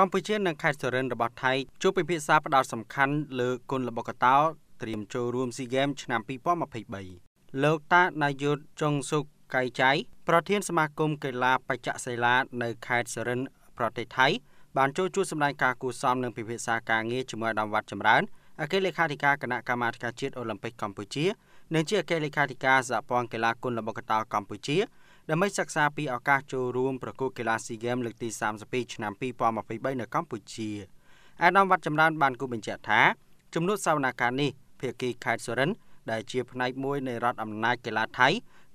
កម្ពុជានិងខេត្តសុរិនរបស់ថៃជួបពិភាក្សាផ្ដោតសំខាន់លើគុណលបកតោត្រៀមចូលរួមស៊ីហ្គេមឆ្នាំ2023លោកតាណាយុទ្ធចុងសុកកៃចៃប្រធាន សមាគមកីឡា បច្ចៈសិលានៅខេត្តសុរិនប្រទេសថៃបានចូលជួបសម្ដែងការគូសំនិងពិភាក្សាការងារជាមួយអាដាមវត្តចម្រើនអគ្គលេខាធិការគណៈកម្មាធិការជាតិអូឡ িম্প ិកកម្ពុជានិងជាអគ្គលេខាធិការសហព័ន្ធកីឡាគុណលបកតោកម្ពុជាដើម្បីសិក្សាពីឱកាសចូលរួមប្រកួតកីឡា SEA Games លើកទី32ឆ្នាំ2023នៅកម្ពុជាអាដាមវត្តចម្រើនបានគូបញ្ជាក់ថាចំនួនសវនកម្មនេះភាគីខេត្តសុរិនដែលជាផ្នែកមួយនៃរដ្ឋអំណាចកីឡាថៃ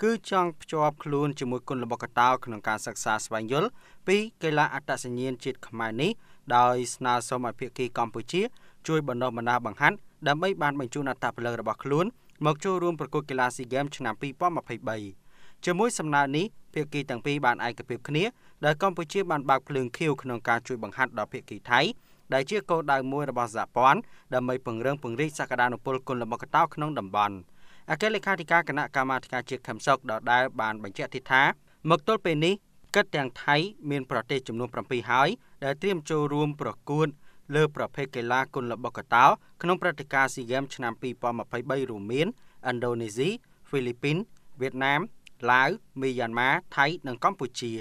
គឺចង់ភ្ជាប់ខ្លួនជាមួយគុណរបកតោក្នុងការសិក្សាស្វែងយល់ពីកីឡាអត្តសញ្ញាណជាតិខ្មែរនេះដោយស្នើសុំឲ្យភាគីកម្ពុជាជួយបណ្ដុះបណ្ដាលបង្ហាត់ដើម្បីបានបញ្ជូនអត្តពលិករបស់ខ្លួនមកចូលរួមប្រកួតកីឡាស៊ីហ្គេមឆ្នាំ2023ជាមួយសំណើនេះភាគីទាំងពីរបានឯកភាពគ្នាដែលកម្ពុជាបានបើកភ្លើងខៀវក្នុងការជួយបង្ហាត់ដល់ភាគីថៃដែលជាគោលដៅមួយរបស់សហព័ន្ធដើម្បីពង្រឹងពង្រីកសក្តានុពលគុនល្បុក្កតោក្នុងតំបន់អគ្គលេខាធិការគណៈកម្មាធិការជាតិខឹមសុកដដែលបានបញ្ជាក់ថា មកទល់ពេលនេះគិតទាំងថៃមានប្រទេសចំនួន7ហើយដែលត្រៀមចូលរួមប្រកួតលើប្រភេទកីឡាគុនល្បុក្កតោក្នុងព្រឹត្តិការណ៍ SEA Games ឆ្នាំ2023រួមមានឥណ្ឌូនេស៊ីហ្វីលីពីនវៀតណាមឡាវមីយ៉ាន់ម៉ាថៃ និងកម្ពុជា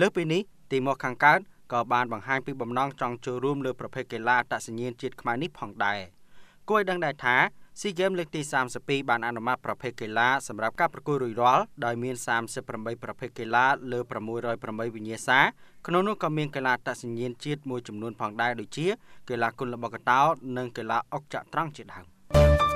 លើពីនេះទីមោះខាងកើតក៏ បានបង្ហាញពីបំណងចង់ចូលរួម លើប្រភេទកីឡាអតសញ្ញាណជាតិខ្មែរនេះផងដែរគួរឲ្យដឹងដែរថា SEA Games លើកទី32បានអនុម័តប្រភេទកីឡាសម្រាប់ការប្រកួតរួចរាល់ដោយមាន38ប្រភេទកីឡាលើ608វិញ្ញាសាក្នុងនោះក៏មានកីឡាតសញ្ញាណជាតិមួយចំនួនផងដែរដូចជាកីឡាគុនល្បុក្កតោនិងកីឡាអុកចត្រង្គជាដើម។